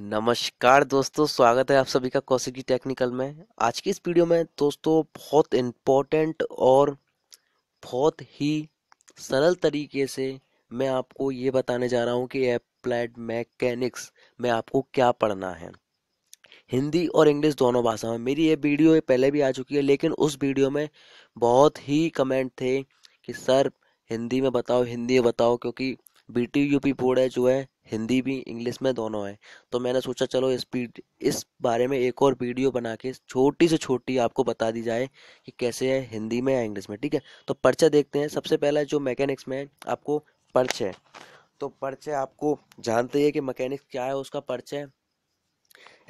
नमस्कार दोस्तों स्वागत है आप सभी का कौशिक की टेक्निकल में आज की इस वीडियो में दोस्तों बहुत इम्पोर्टेंट और बहुत ही सरल तरीके से मैं आपको ये बताने जा रहा हूँ कि एप्लाइड मैकेनिक्स में आपको क्या पढ़ना है हिंदी और इंग्लिश दोनों भाषा में मेरी ये वीडियो पहले भी आ चुकी है लेकिन उस वीडियो में बहुत ही कमेंट थे कि सर हिंदी में बताओ हिंदी में बताओ क्योंकि B T U P board है जो है हिंदी भी इंग्लिश में दोनों है तो मैंने सोचा चलो इस इस बारे में एक और वीडियो बना के छोटी से छोटी आपको बता दी जाए कि कैसे है हिंदी में या इंग्लिश में ठीक है तो पर्चा देखते हैं सबसे पहला जो मैकेनिक्स में तो है आपको पर्चे है तो पर्चे आपको जानते हैं कि मैकेनिक्स क्या है उसका पर्चे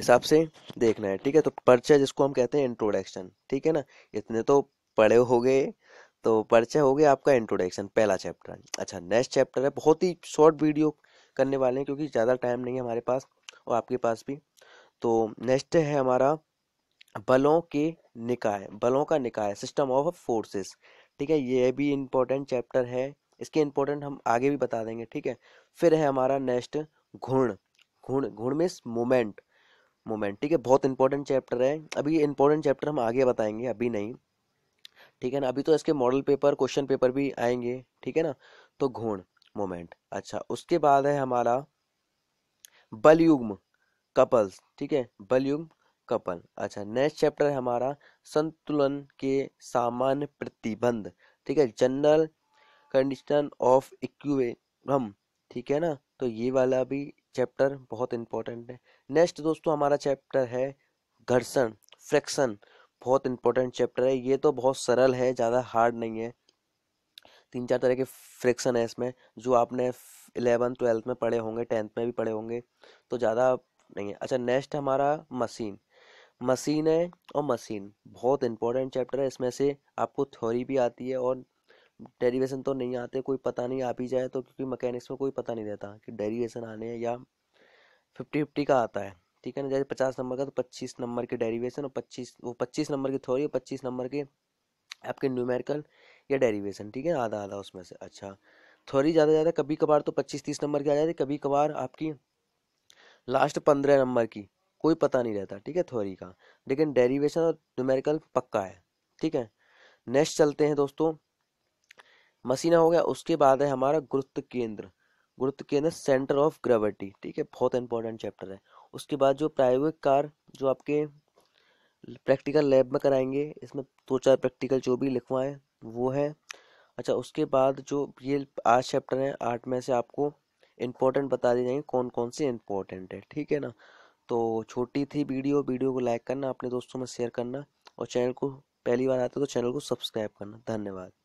हिसाब से देखना है ठीक है तो पर्चे जिसको हम कहते हैं इंट्रोडक्शन ठीक है ना इतने तो पढ़े हो गए तो परिचय हो गया आपका इंट्रोडक्शन पहला चैप्टर अच्छा नेक्स्ट चैप्टर है बहुत ही शॉर्ट वीडियो करने वाले हैं क्योंकि ज़्यादा टाइम नहीं है हमारे पास और आपके पास भी तो नेक्स्ट है हमारा बलों के निकाय बलों का निकाय सिस्टम ऑफ फोर्सेस ठीक है ये भी इम्पोर्टेंट चैप्टर है इसके इम्पोर्टेंट हम आगे भी बता देंगे ठीक है फिर है हमारा नेक्स्ट घुण घुण घुण मीन्स मोमेंट मोमेंट ठीक है बहुत इंपॉर्टेंट चैप्टर है अभी इंपॉर्टेंट चैप्टर हम आगे बताएंगे अभी नहीं ठीक है ना अभी तो इसके मॉडल पेपर क्वेश्चन पेपर भी आएंगे ठीक है ना तो घूर्ण मोमेंट अच्छा उसके बाद है हमारा बलयुग्म कपल्स ठीक है बलयुग्म कपल अच्छा नेक्स्ट चैप्टर है हमारा संतुलन के सामान्य प्रतिबंध ठीक है जनरल कंडीशन ऑफ इक्वेम ठीक है ना तो ये वाला भी चैप्टर बहुत इंपॉर्टेंट है नेक्स्ट दोस्तों हमारा चैप्टर है घर्षण फ्रैक्शन बहुत इंपॉर्टेंट चैप्टर है ये तो बहुत सरल है ज़्यादा हार्ड नहीं है तीन चार तरह के फ्रिक्शन है इसमें जो आपने इलेवन ट्वेल्थ में पढ़े होंगे टेंथ में भी पढ़े होंगे तो ज़्यादा नहीं है अच्छा नेक्स्ट हमारा मशीन मशीन है और मशीन बहुत इंपॉर्टेंट चैप्टर है इसमें से आपको थ्योरी भी आती है और डेरिवेशन तो नहीं आते कोई पता नहीं आ भी जाए तो क्योंकि मैकेनिक्स में कोई पता नहीं रहता कि डेरिवेशन आने या फिफ्टी फिफ्टी का आता है ठीक है ना जैसे पचास नंबर का तो पच्चीस नंबर के डेरिवेशन और पच्चीस वो पच्चीस नंबर की थ्योरी और पच्चीस नंबर के आपके न्यूमेरिकल या डेरिवेशन ठीक है आधा आधा उसमें से अच्छा थ्योरी ज़्यादा ज़्यादा कभी कभार तो पच्चीस तीस नंबर की आ जाती है कभी कभार आपकी लास्ट पंद्रह नंबर की कोई पता नहीं रहता ठीक है थ्योरी का लेकिन डेरिवेशन और न्यूमेरिकल पक्का है ठीक है नेक्स्ट चलते हैं दोस्तों मसीना हो गया उसके बाद है हमारा गुरुत्व केंद्र गुरुत्व केंद्र सेंटर ऑफ ग्रेविटी ठीक है बहुत इंपॉर्टेंट चैप्टर है उसके बाद जो प्रायोगिक कार जो आपके प्रैक्टिकल लैब में कराएंगे इसमें दो चार प्रैक्टिकल जो भी लिखवाएं वो है अच्छा उसके बाद जो ये आठ चैप्टर हैं आठ में से आपको इम्पोर्टेंट बता दिए जाएंगे कौन कौन से इम्पोर्टेंट है ठीक है ना तो छोटी थी वीडियो वीडियो को लाइक करना अपने दोस्तों में शेयर करना और चैनल को पहली बार आते तो चैनल को सब्सक्राइब करना धन्यवाद